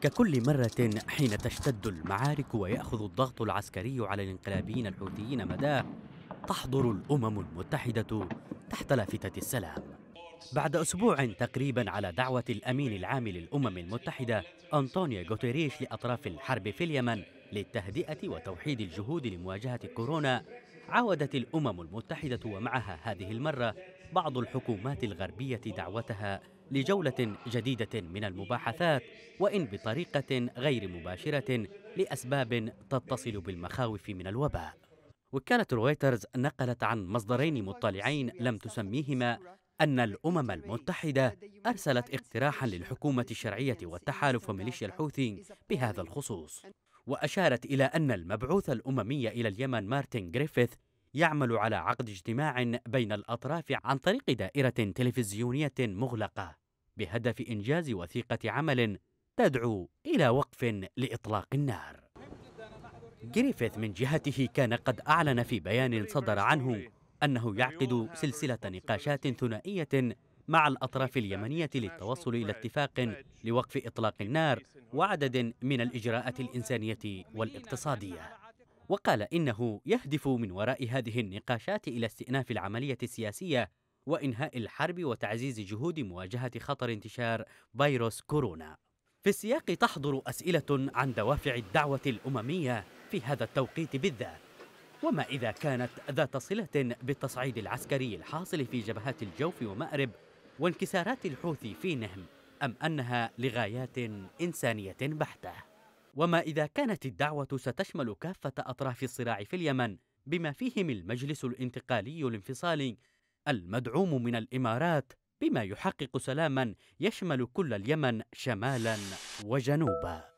ككل مرة حين تشتد المعارك ويأخذ الضغط العسكري على الانقلابيين الحوثيين مداه تحضر الأمم المتحدة تحت لافتة السلام بعد أسبوع تقريبا على دعوة الأمين العام للأمم المتحدة أنطونيو غوتيريش لأطراف الحرب في اليمن للتهدئة وتوحيد الجهود لمواجهة كورونا عاودت الأمم المتحدة ومعها هذه المرة بعض الحكومات الغربية دعوتها لجولة جديدة من المباحثات وإن بطريقة غير مباشرة لأسباب تتصل بالمخاوف من الوباء. وكالة رويترز نقلت عن مصدرين مطلعين لم تسميهما أن الأمم المتحدة أرسلت اقتراحا للحكومة الشرعية والتحالف وميليشيا الحوثي بهذا الخصوص وأشارت إلى أن المبعوث الأممي إلى اليمن مارتن جريفيث يعمل على عقد اجتماع بين الأطراف عن طريق دائرة تلفزيونية مغلقة بهدف إنجاز وثيقة عمل تدعو إلى وقف لإطلاق النار جريفيث من جهته كان قد أعلن في بيان صدر عنه أنه يعقد سلسلة نقاشات ثنائية مع الأطراف اليمنية للتوصل إلى اتفاق لوقف إطلاق النار وعدد من الإجراءات الإنسانية والاقتصادية وقال إنه يهدف من وراء هذه النقاشات إلى استئناف العملية السياسية وإنهاء الحرب وتعزيز جهود مواجهة خطر انتشار فيروس كورونا في السياق تحضر أسئلة عن دوافع الدعوة الأممية في هذا التوقيت بالذات وما إذا كانت ذات صلة بالتصعيد العسكري الحاصل في جبهات الجوف ومأرب وانكسارات الحوثي في نهم أم أنها لغايات إنسانية بحتة وما إذا كانت الدعوة ستشمل كافة أطراف الصراع في اليمن بما فيهم المجلس الانتقالي الانفصالي المدعوم من الإمارات بما يحقق سلاما يشمل كل اليمن شمالا وجنوبا